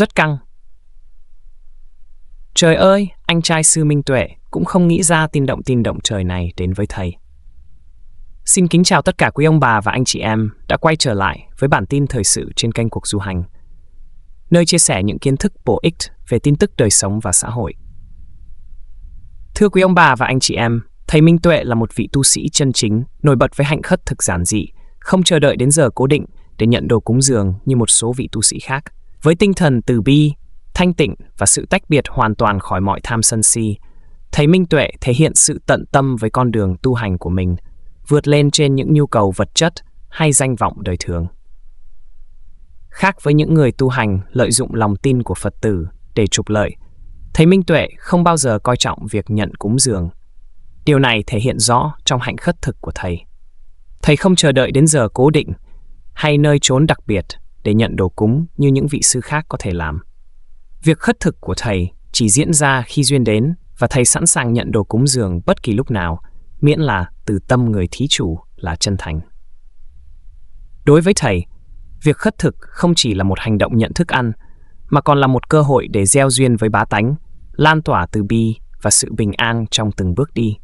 rất căng. Trời ơi, anh trai sư Minh Tuệ cũng không nghĩ ra tin động tin động trời này đến với thầy. Xin kính chào tất cả quý ông bà và anh chị em đã quay trở lại với bản tin thời sự trên kênh Cuộc Du Hành, nơi chia sẻ những kiến thức bổ ích về tin tức đời sống và xã hội. Thưa quý ông bà và anh chị em, Thầy Minh Tuệ là một vị tu sĩ chân chính, nổi bật với hạnh khất thực giản dị, không chờ đợi đến giờ cố định để nhận đồ cúng dường như một số vị tu sĩ khác. Với tinh thần từ bi, thanh tịnh và sự tách biệt hoàn toàn khỏi mọi tham sân si, Thầy Minh Tuệ thể hiện sự tận tâm với con đường tu hành của mình, vượt lên trên những nhu cầu vật chất hay danh vọng đời thường. Khác với những người tu hành lợi dụng lòng tin của Phật tử để trục lợi, Thầy Minh Tuệ không bao giờ coi trọng việc nhận cúng dường. Điều này thể hiện rõ trong hạnh khất thực của Thầy. Thầy không chờ đợi đến giờ cố định hay nơi trốn đặc biệt để nhận đồ cúng như những vị sư khác có thể làm. Việc khất thực của thầy chỉ diễn ra khi duyên đến và thầy sẵn sàng nhận đồ cúng dường bất kỳ lúc nào, miễn là từ tâm người thí chủ là chân thành. Đối với thầy, việc khất thực không chỉ là một hành động nhận thức ăn, mà còn là một cơ hội để gieo duyên với bá tánh, lan tỏa từ bi và sự bình an trong từng bước đi.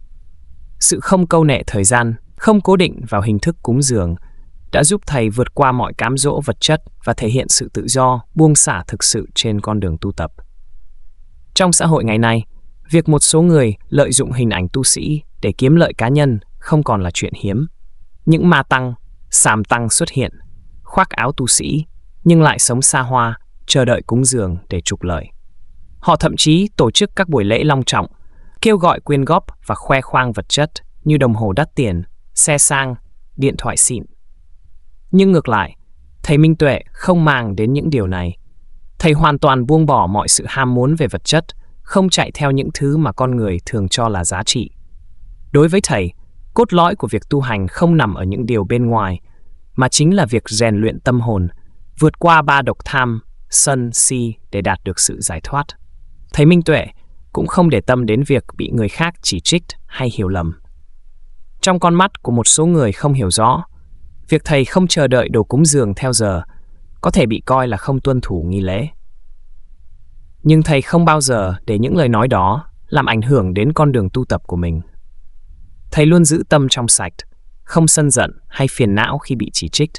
Sự không câu nệ thời gian, không cố định vào hình thức cúng dường đã giúp thầy vượt qua mọi cám dỗ vật chất và thể hiện sự tự do, buông xả thực sự trên con đường tu tập. Trong xã hội ngày nay, việc một số người lợi dụng hình ảnh tu sĩ để kiếm lợi cá nhân không còn là chuyện hiếm. Những ma tăng, sàm tăng xuất hiện, khoác áo tu sĩ nhưng lại sống xa hoa, chờ đợi cúng dường để trục lợi. Họ thậm chí tổ chức các buổi lễ long trọng, kêu gọi quyên góp và khoe khoang vật chất như đồng hồ đắt tiền, xe sang, điện thoại xịn. Nhưng ngược lại, thầy Minh Tuệ không màng đến những điều này. Thầy hoàn toàn buông bỏ mọi sự ham muốn về vật chất, không chạy theo những thứ mà con người thường cho là giá trị. Đối với thầy, cốt lõi của việc tu hành không nằm ở những điều bên ngoài, mà chính là việc rèn luyện tâm hồn, vượt qua ba độc tham, sân, si để đạt được sự giải thoát. Thầy Minh Tuệ cũng không để tâm đến việc bị người khác chỉ trích hay hiểu lầm. Trong con mắt của một số người không hiểu rõ, Việc thầy không chờ đợi đồ cúng dường theo giờ có thể bị coi là không tuân thủ nghi lễ. Nhưng thầy không bao giờ để những lời nói đó làm ảnh hưởng đến con đường tu tập của mình. Thầy luôn giữ tâm trong sạch, không sân giận hay phiền não khi bị chỉ trích.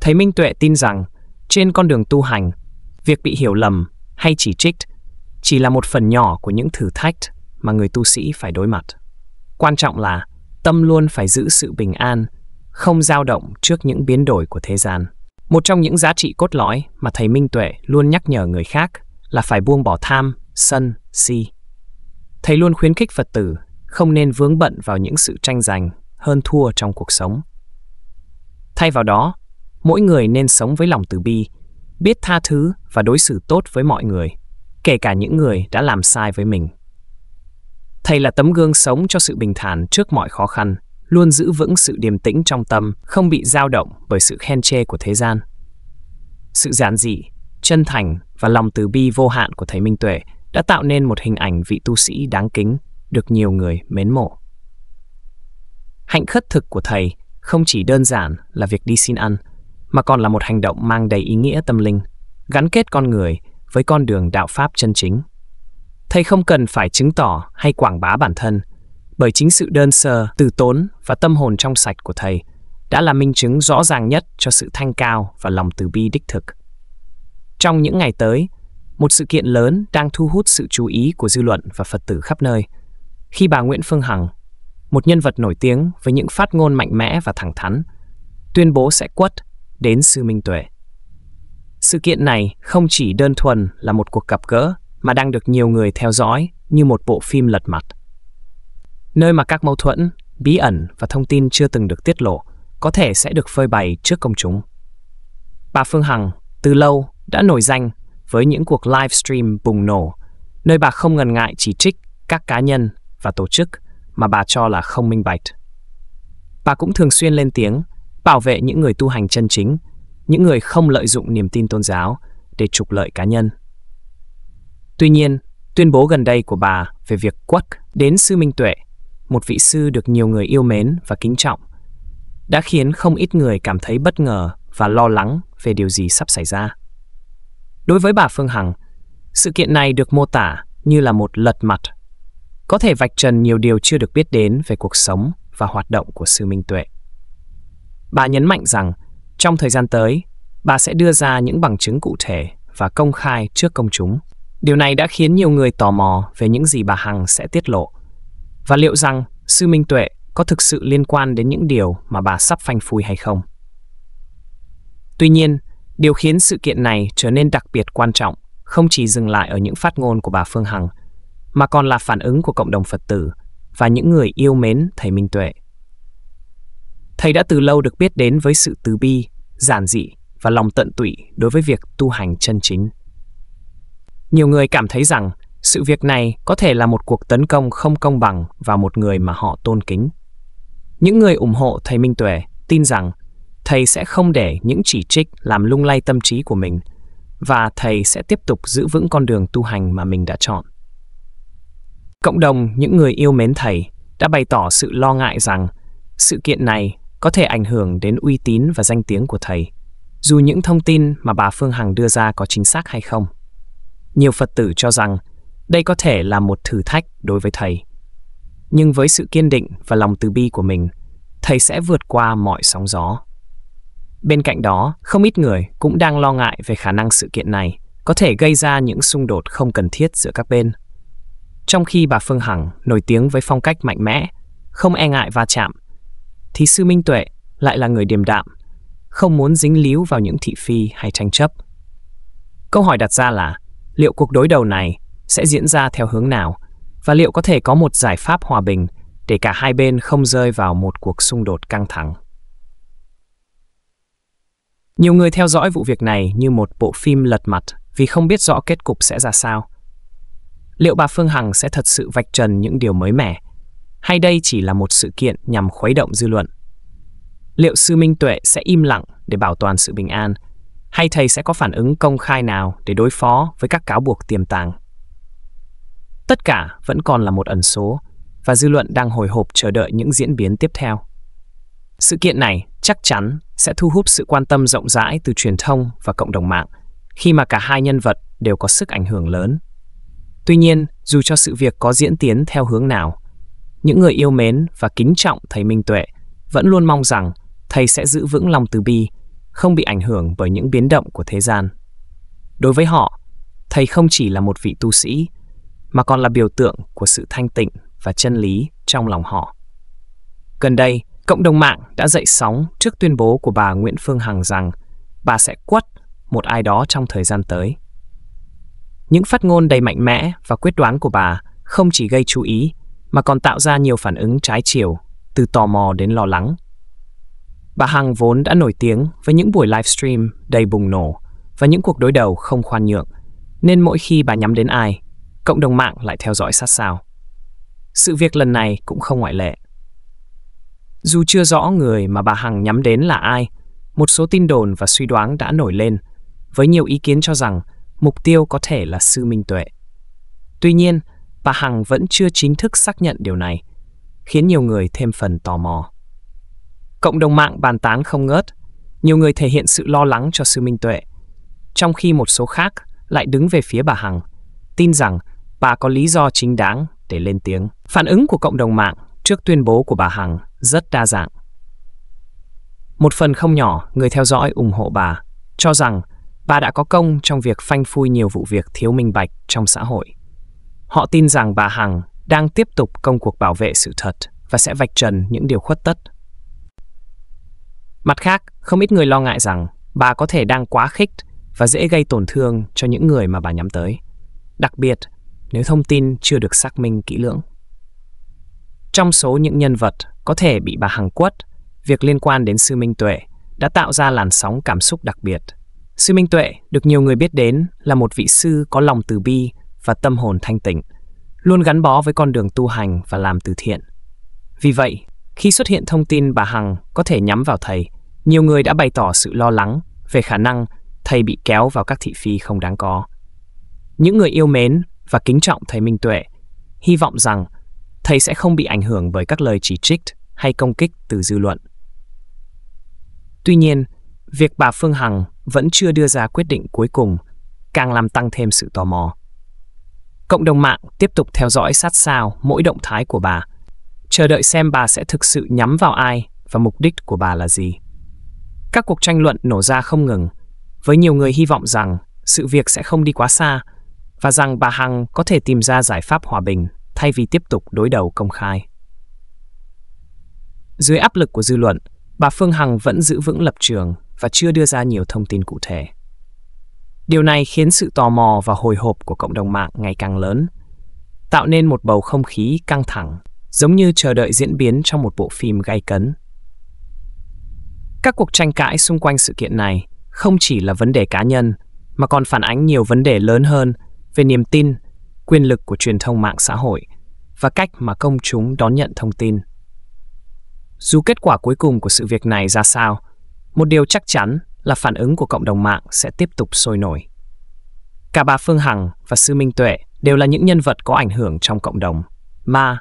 Thầy Minh Tuệ tin rằng trên con đường tu hành, việc bị hiểu lầm hay chỉ trích chỉ là một phần nhỏ của những thử thách mà người tu sĩ phải đối mặt. Quan trọng là tâm luôn phải giữ sự bình an không dao động trước những biến đổi của thế gian. Một trong những giá trị cốt lõi mà thầy Minh Tuệ luôn nhắc nhở người khác là phải buông bỏ tham, sân, si. Thầy luôn khuyến khích Phật tử không nên vướng bận vào những sự tranh giành hơn thua trong cuộc sống. Thay vào đó, mỗi người nên sống với lòng từ bi, biết tha thứ và đối xử tốt với mọi người, kể cả những người đã làm sai với mình. Thầy là tấm gương sống cho sự bình thản trước mọi khó khăn – luôn giữ vững sự điềm tĩnh trong tâm, không bị dao động bởi sự khen chê của thế gian. Sự giản dị, chân thành và lòng từ bi vô hạn của Thầy Minh Tuệ đã tạo nên một hình ảnh vị tu sĩ đáng kính, được nhiều người mến mộ. Hạnh khất thực của Thầy không chỉ đơn giản là việc đi xin ăn, mà còn là một hành động mang đầy ý nghĩa tâm linh, gắn kết con người với con đường đạo Pháp chân chính. Thầy không cần phải chứng tỏ hay quảng bá bản thân, bởi chính sự đơn sơ, từ tốn và tâm hồn trong sạch của thầy đã là minh chứng rõ ràng nhất cho sự thanh cao và lòng từ bi đích thực. Trong những ngày tới, một sự kiện lớn đang thu hút sự chú ý của dư luận và Phật tử khắp nơi. Khi bà Nguyễn Phương Hằng, một nhân vật nổi tiếng với những phát ngôn mạnh mẽ và thẳng thắn, tuyên bố sẽ quất đến Sư Minh Tuệ. Sự kiện này không chỉ đơn thuần là một cuộc gặp gỡ mà đang được nhiều người theo dõi như một bộ phim lật mặt nơi mà các mâu thuẫn, bí ẩn và thông tin chưa từng được tiết lộ có thể sẽ được phơi bày trước công chúng. Bà Phương Hằng từ lâu đã nổi danh với những cuộc livestream bùng nổ, nơi bà không ngần ngại chỉ trích các cá nhân và tổ chức mà bà cho là không minh bạch. Bà cũng thường xuyên lên tiếng bảo vệ những người tu hành chân chính, những người không lợi dụng niềm tin tôn giáo để trục lợi cá nhân. Tuy nhiên, tuyên bố gần đây của bà về việc quắc đến sư Minh Tuệ một vị sư được nhiều người yêu mến và kính trọng, đã khiến không ít người cảm thấy bất ngờ và lo lắng về điều gì sắp xảy ra. Đối với bà Phương Hằng, sự kiện này được mô tả như là một lật mặt, có thể vạch trần nhiều điều chưa được biết đến về cuộc sống và hoạt động của sư Minh Tuệ. Bà nhấn mạnh rằng, trong thời gian tới, bà sẽ đưa ra những bằng chứng cụ thể và công khai trước công chúng. Điều này đã khiến nhiều người tò mò về những gì bà Hằng sẽ tiết lộ và liệu rằng sư Minh Tuệ có thực sự liên quan đến những điều mà bà sắp phanh phui hay không. Tuy nhiên, điều khiến sự kiện này trở nên đặc biệt quan trọng không chỉ dừng lại ở những phát ngôn của bà Phương Hằng, mà còn là phản ứng của cộng đồng Phật tử và những người yêu mến thầy Minh Tuệ. Thầy đã từ lâu được biết đến với sự từ bi, giản dị và lòng tận tụy đối với việc tu hành chân chính. Nhiều người cảm thấy rằng sự việc này có thể là một cuộc tấn công không công bằng vào một người mà họ tôn kính. Những người ủng hộ thầy Minh Tuệ tin rằng thầy sẽ không để những chỉ trích làm lung lay tâm trí của mình và thầy sẽ tiếp tục giữ vững con đường tu hành mà mình đã chọn. Cộng đồng những người yêu mến thầy đã bày tỏ sự lo ngại rằng sự kiện này có thể ảnh hưởng đến uy tín và danh tiếng của thầy, dù những thông tin mà bà Phương Hằng đưa ra có chính xác hay không. Nhiều Phật tử cho rằng đây có thể là một thử thách đối với thầy. Nhưng với sự kiên định và lòng từ bi của mình, thầy sẽ vượt qua mọi sóng gió. Bên cạnh đó, không ít người cũng đang lo ngại về khả năng sự kiện này có thể gây ra những xung đột không cần thiết giữa các bên. Trong khi bà Phương Hằng nổi tiếng với phong cách mạnh mẽ, không e ngại va chạm, thì sư Minh Tuệ lại là người điềm đạm, không muốn dính líu vào những thị phi hay tranh chấp. Câu hỏi đặt ra là liệu cuộc đối đầu này sẽ diễn ra theo hướng nào và liệu có thể có một giải pháp hòa bình để cả hai bên không rơi vào một cuộc xung đột căng thẳng. Nhiều người theo dõi vụ việc này như một bộ phim lật mặt vì không biết rõ kết cục sẽ ra sao. Liệu bà Phương Hằng sẽ thật sự vạch trần những điều mới mẻ, hay đây chỉ là một sự kiện nhằm khuấy động dư luận? Liệu sư Minh Tuệ sẽ im lặng để bảo toàn sự bình an, hay thầy sẽ có phản ứng công khai nào để đối phó với các cáo buộc tiềm tàng? Tất cả vẫn còn là một ẩn số và dư luận đang hồi hộp chờ đợi những diễn biến tiếp theo. Sự kiện này chắc chắn sẽ thu hút sự quan tâm rộng rãi từ truyền thông và cộng đồng mạng khi mà cả hai nhân vật đều có sức ảnh hưởng lớn. Tuy nhiên, dù cho sự việc có diễn tiến theo hướng nào, những người yêu mến và kính trọng thầy Minh Tuệ vẫn luôn mong rằng thầy sẽ giữ vững lòng từ bi, không bị ảnh hưởng bởi những biến động của thế gian. Đối với họ, thầy không chỉ là một vị tu sĩ mà còn là biểu tượng của sự thanh tịnh và chân lý trong lòng họ. Gần đây, cộng đồng mạng đã dậy sóng trước tuyên bố của bà Nguyễn Phương Hằng rằng bà sẽ quất một ai đó trong thời gian tới. Những phát ngôn đầy mạnh mẽ và quyết đoán của bà không chỉ gây chú ý mà còn tạo ra nhiều phản ứng trái chiều, từ tò mò đến lo lắng. Bà Hằng vốn đã nổi tiếng với những buổi livestream đầy bùng nổ và những cuộc đối đầu không khoan nhượng, nên mỗi khi bà nhắm đến ai, cộng đồng mạng lại theo dõi sát sao. Sự việc lần này cũng không ngoại lệ. Dù chưa rõ người mà bà Hằng nhắm đến là ai, một số tin đồn và suy đoán đã nổi lên, với nhiều ý kiến cho rằng mục tiêu có thể là Sư Minh Tuệ. Tuy nhiên, bà Hằng vẫn chưa chính thức xác nhận điều này, khiến nhiều người thêm phần tò mò. Cộng đồng mạng bàn tán không ngớt, nhiều người thể hiện sự lo lắng cho Sư Minh Tuệ, trong khi một số khác lại đứng về phía bà Hằng, tin rằng bà có lý do chính đáng để lên tiếng. Phản ứng của cộng đồng mạng trước tuyên bố của bà Hằng rất đa dạng. Một phần không nhỏ người theo dõi ủng hộ bà, cho rằng bà đã có công trong việc phanh phui nhiều vụ việc thiếu minh bạch trong xã hội. Họ tin rằng bà Hằng đang tiếp tục công cuộc bảo vệ sự thật và sẽ vạch trần những điều khuất tất. Mặt khác, không ít người lo ngại rằng bà có thể đang quá khích và dễ gây tổn thương cho những người mà bà nhắm tới. Đặc biệt nếu thông tin chưa được xác minh kỹ lưỡng. Trong số những nhân vật có thể bị bà Hằng quất, việc liên quan đến Sư Minh Tuệ đã tạo ra làn sóng cảm xúc đặc biệt. Sư Minh Tuệ được nhiều người biết đến là một vị sư có lòng từ bi và tâm hồn thanh tịnh, luôn gắn bó với con đường tu hành và làm từ thiện. Vì vậy, khi xuất hiện thông tin bà Hằng có thể nhắm vào thầy, nhiều người đã bày tỏ sự lo lắng về khả năng thầy bị kéo vào các thị phi không đáng có. Những người yêu mến và kính trọng thầy Minh Tuệ, hy vọng rằng thầy sẽ không bị ảnh hưởng bởi các lời chỉ trích hay công kích từ dư luận. Tuy nhiên, việc bà Phương Hằng vẫn chưa đưa ra quyết định cuối cùng càng làm tăng thêm sự tò mò. Cộng đồng mạng tiếp tục theo dõi sát sao mỗi động thái của bà, chờ đợi xem bà sẽ thực sự nhắm vào ai và mục đích của bà là gì. Các cuộc tranh luận nổ ra không ngừng, với nhiều người hy vọng rằng sự việc sẽ không đi quá xa và rằng bà Hằng có thể tìm ra giải pháp hòa bình thay vì tiếp tục đối đầu công khai. Dưới áp lực của dư luận, bà Phương Hằng vẫn giữ vững lập trường và chưa đưa ra nhiều thông tin cụ thể. Điều này khiến sự tò mò và hồi hộp của cộng đồng mạng ngày càng lớn, tạo nên một bầu không khí căng thẳng, giống như chờ đợi diễn biến trong một bộ phim gay cấn. Các cuộc tranh cãi xung quanh sự kiện này không chỉ là vấn đề cá nhân, mà còn phản ánh nhiều vấn đề lớn hơn về niềm tin, quyền lực của truyền thông mạng xã hội và cách mà công chúng đón nhận thông tin. Dù kết quả cuối cùng của sự việc này ra sao, một điều chắc chắn là phản ứng của cộng đồng mạng sẽ tiếp tục sôi nổi. Cả bà Phương Hằng và Sư Minh Tuệ đều là những nhân vật có ảnh hưởng trong cộng đồng, mà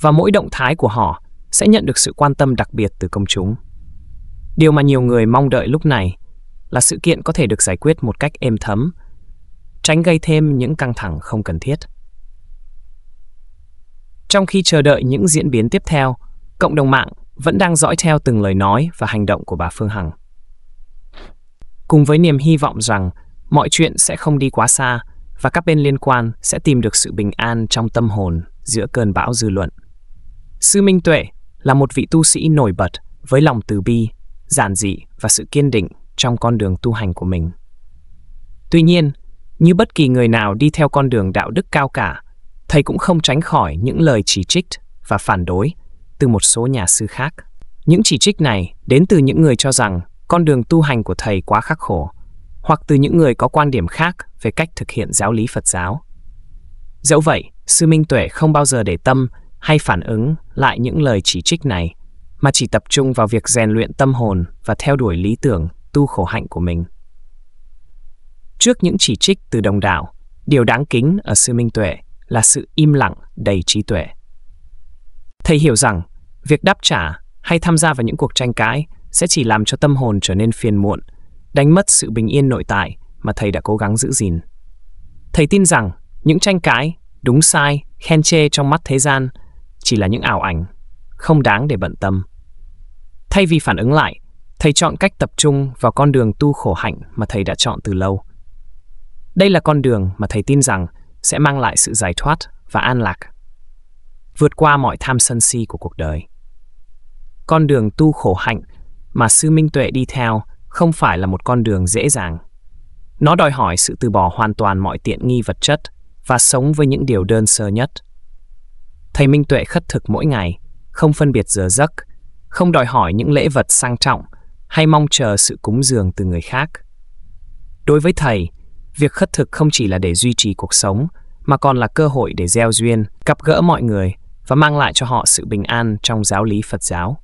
và mỗi động thái của họ sẽ nhận được sự quan tâm đặc biệt từ công chúng. Điều mà nhiều người mong đợi lúc này là sự kiện có thể được giải quyết một cách êm thấm tránh gây thêm những căng thẳng không cần thiết. Trong khi chờ đợi những diễn biến tiếp theo, cộng đồng mạng vẫn đang dõi theo từng lời nói và hành động của bà Phương Hằng. Cùng với niềm hy vọng rằng mọi chuyện sẽ không đi quá xa và các bên liên quan sẽ tìm được sự bình an trong tâm hồn giữa cơn bão dư luận. Sư Minh Tuệ là một vị tu sĩ nổi bật với lòng từ bi, giản dị và sự kiên định trong con đường tu hành của mình. Tuy nhiên, như bất kỳ người nào đi theo con đường đạo đức cao cả, thầy cũng không tránh khỏi những lời chỉ trích và phản đối từ một số nhà sư khác. Những chỉ trích này đến từ những người cho rằng con đường tu hành của thầy quá khắc khổ, hoặc từ những người có quan điểm khác về cách thực hiện giáo lý Phật giáo. Dẫu vậy, Sư Minh Tuệ không bao giờ để tâm hay phản ứng lại những lời chỉ trích này, mà chỉ tập trung vào việc rèn luyện tâm hồn và theo đuổi lý tưởng tu khổ hạnh của mình. Trước những chỉ trích từ đồng đảo, điều đáng kính ở sư Minh Tuệ là sự im lặng đầy trí tuệ. Thầy hiểu rằng, việc đáp trả hay tham gia vào những cuộc tranh cãi sẽ chỉ làm cho tâm hồn trở nên phiền muộn, đánh mất sự bình yên nội tại mà thầy đã cố gắng giữ gìn. Thầy tin rằng những tranh cãi, đúng sai, khen chê trong mắt thế gian chỉ là những ảo ảnh, không đáng để bận tâm. Thay vì phản ứng lại, thầy chọn cách tập trung vào con đường tu khổ hạnh mà thầy đã chọn từ lâu. Đây là con đường mà thầy tin rằng sẽ mang lại sự giải thoát và an lạc, vượt qua mọi tham sân si của cuộc đời. Con đường tu khổ hạnh mà sư Minh Tuệ đi theo không phải là một con đường dễ dàng. Nó đòi hỏi sự từ bỏ hoàn toàn mọi tiện nghi vật chất và sống với những điều đơn sơ nhất. Thầy Minh Tuệ khất thực mỗi ngày, không phân biệt giờ giấc, không đòi hỏi những lễ vật sang trọng hay mong chờ sự cúng dường từ người khác. Đối với thầy, Việc khất thực không chỉ là để duy trì cuộc sống, mà còn là cơ hội để gieo duyên, gặp gỡ mọi người và mang lại cho họ sự bình an trong giáo lý Phật giáo.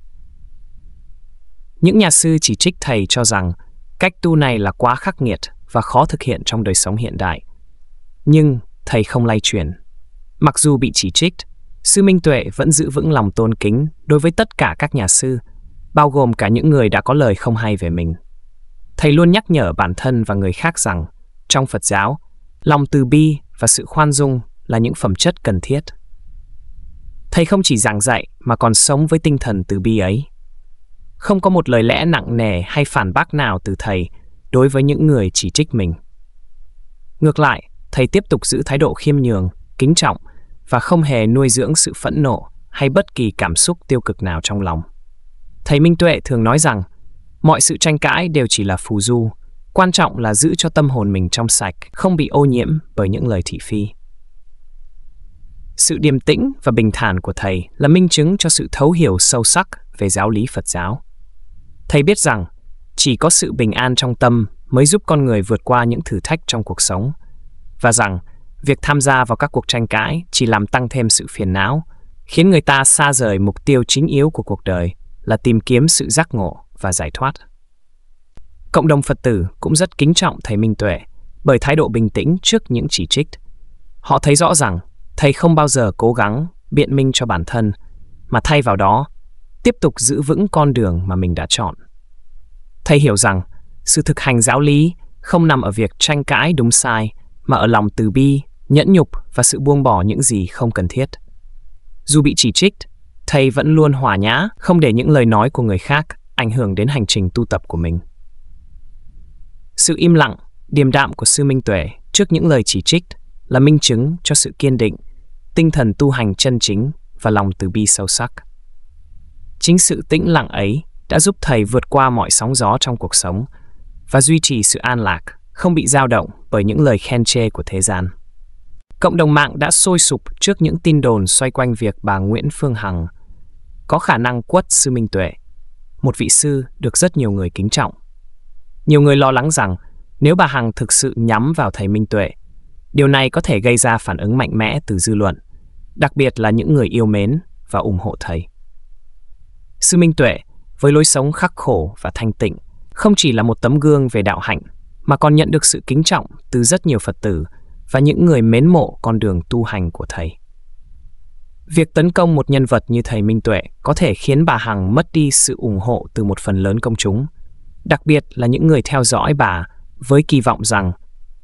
Những nhà sư chỉ trích thầy cho rằng cách tu này là quá khắc nghiệt và khó thực hiện trong đời sống hiện đại. Nhưng thầy không lay chuyển. Mặc dù bị chỉ trích, sư Minh Tuệ vẫn giữ vững lòng tôn kính đối với tất cả các nhà sư, bao gồm cả những người đã có lời không hay về mình. Thầy luôn nhắc nhở bản thân và người khác rằng trong Phật giáo, lòng từ bi và sự khoan dung là những phẩm chất cần thiết. Thầy không chỉ giảng dạy mà còn sống với tinh thần từ bi ấy. Không có một lời lẽ nặng nề hay phản bác nào từ thầy đối với những người chỉ trích mình. Ngược lại, thầy tiếp tục giữ thái độ khiêm nhường, kính trọng và không hề nuôi dưỡng sự phẫn nộ hay bất kỳ cảm xúc tiêu cực nào trong lòng. Thầy Minh Tuệ thường nói rằng, mọi sự tranh cãi đều chỉ là phù du, Quan trọng là giữ cho tâm hồn mình trong sạch, không bị ô nhiễm bởi những lời thị phi. Sự điềm tĩnh và bình thản của thầy là minh chứng cho sự thấu hiểu sâu sắc về giáo lý Phật giáo. Thầy biết rằng chỉ có sự bình an trong tâm mới giúp con người vượt qua những thử thách trong cuộc sống và rằng việc tham gia vào các cuộc tranh cãi chỉ làm tăng thêm sự phiền não, khiến người ta xa rời mục tiêu chính yếu của cuộc đời là tìm kiếm sự giác ngộ và giải thoát. Cộng đồng Phật tử cũng rất kính trọng thầy Minh Tuệ bởi thái độ bình tĩnh trước những chỉ trích. Họ thấy rõ rằng thầy không bao giờ cố gắng biện minh cho bản thân, mà thay vào đó, tiếp tục giữ vững con đường mà mình đã chọn. Thầy hiểu rằng sự thực hành giáo lý không nằm ở việc tranh cãi đúng sai, mà ở lòng từ bi, nhẫn nhục và sự buông bỏ những gì không cần thiết. Dù bị chỉ trích, thầy vẫn luôn hòa nhã, không để những lời nói của người khác ảnh hưởng đến hành trình tu tập của mình. Sự im lặng, điềm đạm của sư Minh Tuệ trước những lời chỉ trích là minh chứng cho sự kiên định, tinh thần tu hành chân chính và lòng từ bi sâu sắc. Chính sự tĩnh lặng ấy đã giúp thầy vượt qua mọi sóng gió trong cuộc sống và duy trì sự an lạc, không bị dao động bởi những lời khen chê của thế gian. Cộng đồng mạng đã sôi sục trước những tin đồn xoay quanh việc bà Nguyễn Phương Hằng có khả năng quất sư Minh Tuệ, một vị sư được rất nhiều người kính trọng. Nhiều người lo lắng rằng nếu bà Hằng thực sự nhắm vào thầy Minh Tuệ, điều này có thể gây ra phản ứng mạnh mẽ từ dư luận, đặc biệt là những người yêu mến và ủng hộ thầy. Sư Minh Tuệ, với lối sống khắc khổ và thanh tịnh, không chỉ là một tấm gương về đạo hạnh, mà còn nhận được sự kính trọng từ rất nhiều Phật tử và những người mến mộ con đường tu hành của thầy. Việc tấn công một nhân vật như thầy Minh Tuệ có thể khiến bà Hằng mất đi sự ủng hộ từ một phần lớn công chúng – đặc biệt là những người theo dõi bà với kỳ vọng rằng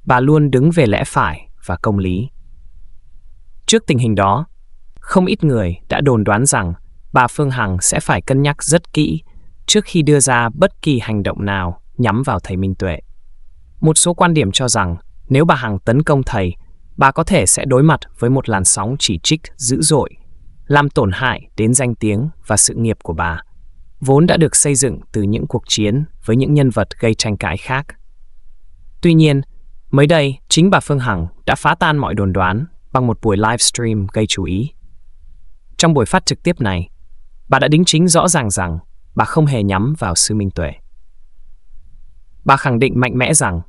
bà luôn đứng về lẽ phải và công lý. Trước tình hình đó, không ít người đã đồn đoán rằng bà Phương Hằng sẽ phải cân nhắc rất kỹ trước khi đưa ra bất kỳ hành động nào nhắm vào thầy Minh Tuệ. Một số quan điểm cho rằng nếu bà Hằng tấn công thầy, bà có thể sẽ đối mặt với một làn sóng chỉ trích dữ dội, làm tổn hại đến danh tiếng và sự nghiệp của bà vốn đã được xây dựng từ những cuộc chiến với những nhân vật gây tranh cãi khác. Tuy nhiên, mới đây, chính bà Phương Hằng đã phá tan mọi đồn đoán bằng một buổi livestream gây chú ý. Trong buổi phát trực tiếp này, bà đã đính chính rõ ràng rằng bà không hề nhắm vào sư Minh Tuệ. Bà khẳng định mạnh mẽ rằng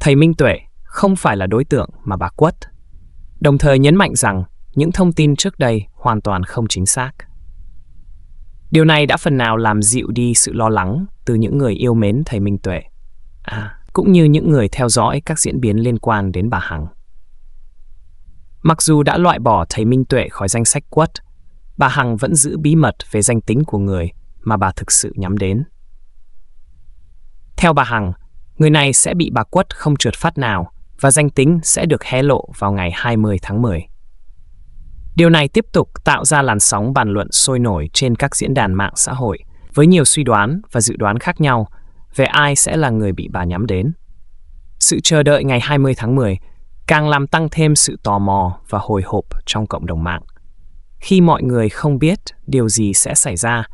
thầy Minh Tuệ không phải là đối tượng mà bà quất, đồng thời nhấn mạnh rằng những thông tin trước đây hoàn toàn không chính xác. Điều này đã phần nào làm dịu đi sự lo lắng từ những người yêu mến thầy Minh Tuệ, à, cũng như những người theo dõi các diễn biến liên quan đến bà Hằng. Mặc dù đã loại bỏ thầy Minh Tuệ khỏi danh sách quất, bà Hằng vẫn giữ bí mật về danh tính của người mà bà thực sự nhắm đến. Theo bà Hằng, người này sẽ bị bà quất không trượt phát nào và danh tính sẽ được hé lộ vào ngày 20 tháng 10. Điều này tiếp tục tạo ra làn sóng bàn luận sôi nổi trên các diễn đàn mạng xã hội, với nhiều suy đoán và dự đoán khác nhau về ai sẽ là người bị bà nhắm đến. Sự chờ đợi ngày 20 tháng 10 càng làm tăng thêm sự tò mò và hồi hộp trong cộng đồng mạng. Khi mọi người không biết điều gì sẽ xảy ra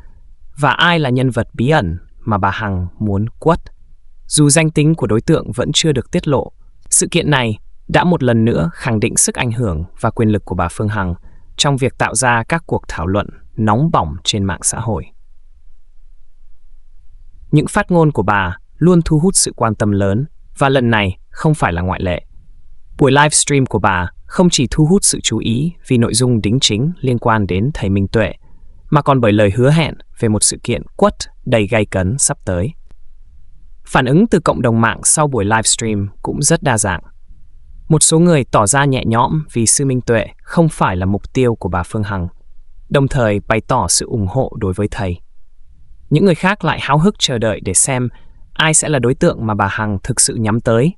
và ai là nhân vật bí ẩn mà bà Hằng muốn quất. Dù danh tính của đối tượng vẫn chưa được tiết lộ, sự kiện này đã một lần nữa khẳng định sức ảnh hưởng và quyền lực của bà Phương Hằng – trong việc tạo ra các cuộc thảo luận nóng bỏng trên mạng xã hội. Những phát ngôn của bà luôn thu hút sự quan tâm lớn và lần này không phải là ngoại lệ. Buổi livestream của bà không chỉ thu hút sự chú ý vì nội dung đính chính liên quan đến thầy Minh Tuệ, mà còn bởi lời hứa hẹn về một sự kiện quất đầy gay cấn sắp tới. Phản ứng từ cộng đồng mạng sau buổi livestream cũng rất đa dạng – một số người tỏ ra nhẹ nhõm vì Sư Minh Tuệ không phải là mục tiêu của bà Phương Hằng, đồng thời bày tỏ sự ủng hộ đối với thầy. Những người khác lại háo hức chờ đợi để xem ai sẽ là đối tượng mà bà Hằng thực sự nhắm tới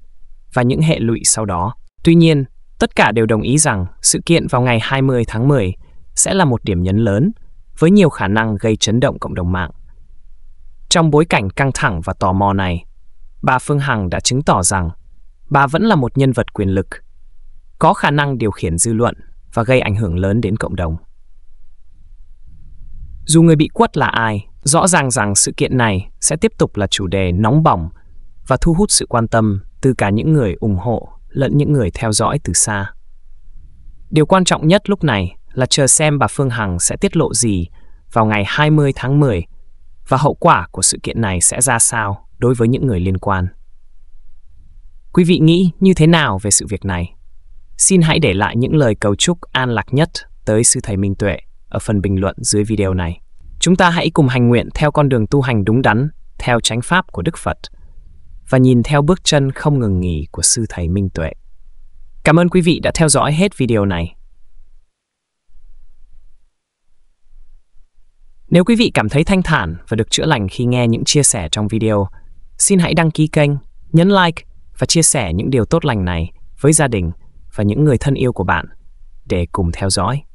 và những hệ lụy sau đó. Tuy nhiên, tất cả đều đồng ý rằng sự kiện vào ngày 20 tháng 10 sẽ là một điểm nhấn lớn với nhiều khả năng gây chấn động cộng đồng mạng. Trong bối cảnh căng thẳng và tò mò này, bà Phương Hằng đã chứng tỏ rằng bà vẫn là một nhân vật quyền lực, có khả năng điều khiển dư luận và gây ảnh hưởng lớn đến cộng đồng. Dù người bị quất là ai, rõ ràng rằng sự kiện này sẽ tiếp tục là chủ đề nóng bỏng và thu hút sự quan tâm từ cả những người ủng hộ lẫn những người theo dõi từ xa. Điều quan trọng nhất lúc này là chờ xem bà Phương Hằng sẽ tiết lộ gì vào ngày 20 tháng 10 và hậu quả của sự kiện này sẽ ra sao đối với những người liên quan. Quý vị nghĩ như thế nào về sự việc này? Xin hãy để lại những lời cầu chúc an lạc nhất tới Sư Thầy Minh Tuệ ở phần bình luận dưới video này. Chúng ta hãy cùng hành nguyện theo con đường tu hành đúng đắn, theo chánh pháp của Đức Phật và nhìn theo bước chân không ngừng nghỉ của Sư Thầy Minh Tuệ. Cảm ơn quý vị đã theo dõi hết video này. Nếu quý vị cảm thấy thanh thản và được chữa lành khi nghe những chia sẻ trong video, xin hãy đăng ký kênh, nhấn like và chia sẻ những điều tốt lành này với gia đình và những người thân yêu của bạn để cùng theo dõi.